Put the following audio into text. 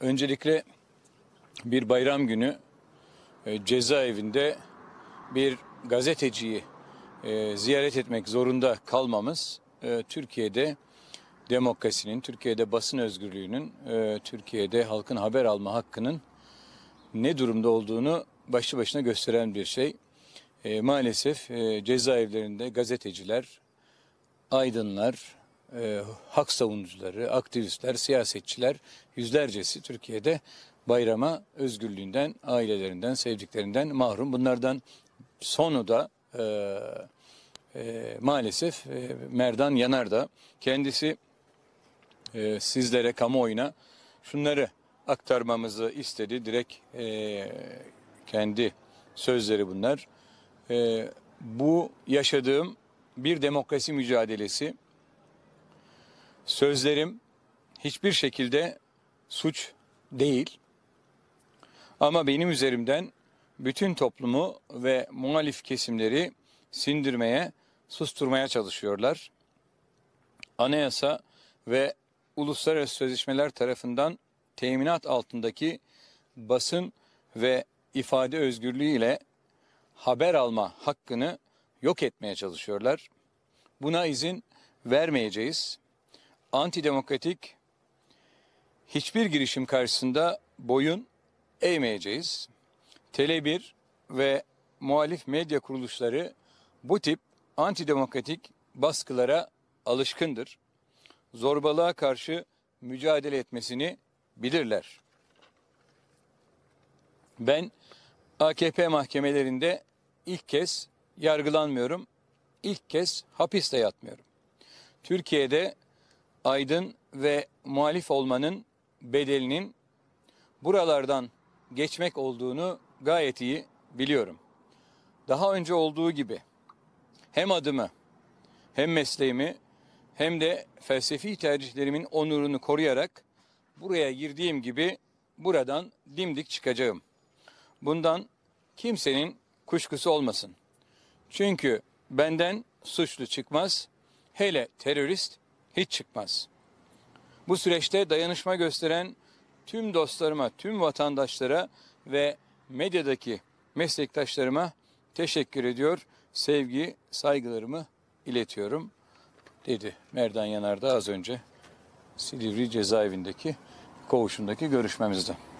Öncelikle bir bayram günü e, cezaevinde bir gazeteciyi e, ziyaret etmek zorunda kalmamız e, Türkiye'de demokrasinin, Türkiye'de basın özgürlüğünün, Türkiye'de halkın haber alma hakkının ne durumda olduğunu başlı başına gösteren bir şey. maalesef cezaevlerinde gazeteciler, aydınlar, e, hak savunucuları, aktivistler, siyasetçiler yüzlercesi Türkiye'de bayrama özgürlüğünden, ailelerinden, sevdiklerinden mahrum. Bunlardan sonu da e, e, maalesef e, Merdan Yanar da kendisi e, sizlere, kamuoyuna şunları aktarmamızı istedi. Direkt e, kendi sözleri bunlar. E, bu yaşadığım bir demokrasi mücadelesi Sözlerim hiçbir şekilde suç değil. Ama benim üzerimden bütün toplumu ve muhalif kesimleri sindirmeye, susturmaya çalışıyorlar. Anayasa ve uluslararası sözleşmeler tarafından teminat altındaki basın ve ifade özgürlüğü ile haber alma hakkını yok etmeye çalışıyorlar. Buna izin vermeyeceğiz antidemokratik hiçbir girişim karşısında boyun eğmeyeceğiz. Tele1 ve muhalif medya kuruluşları bu tip antidemokratik baskılara alışkındır. Zorbalığa karşı mücadele etmesini bilirler. Ben AKP mahkemelerinde ilk kez yargılanmıyorum. ilk kez hapiste yatmıyorum. Türkiye'de aydın ve muhalif olmanın bedelinin buralardan geçmek olduğunu gayet iyi biliyorum. Daha önce olduğu gibi hem adımı hem mesleğimi hem de felsefi tercihlerimin onurunu koruyarak buraya girdiğim gibi buradan dimdik çıkacağım. Bundan kimsenin kuşkusu olmasın. Çünkü benden suçlu çıkmaz, hele terörist hiç çıkmaz. Bu süreçte dayanışma gösteren tüm dostlarıma, tüm vatandaşlara ve medyadaki meslektaşlarıma teşekkür ediyor. Sevgi, saygılarımı iletiyorum dedi Merdan Yanardağ az önce Silivri cezaevindeki kovuşundaki görüşmemizde.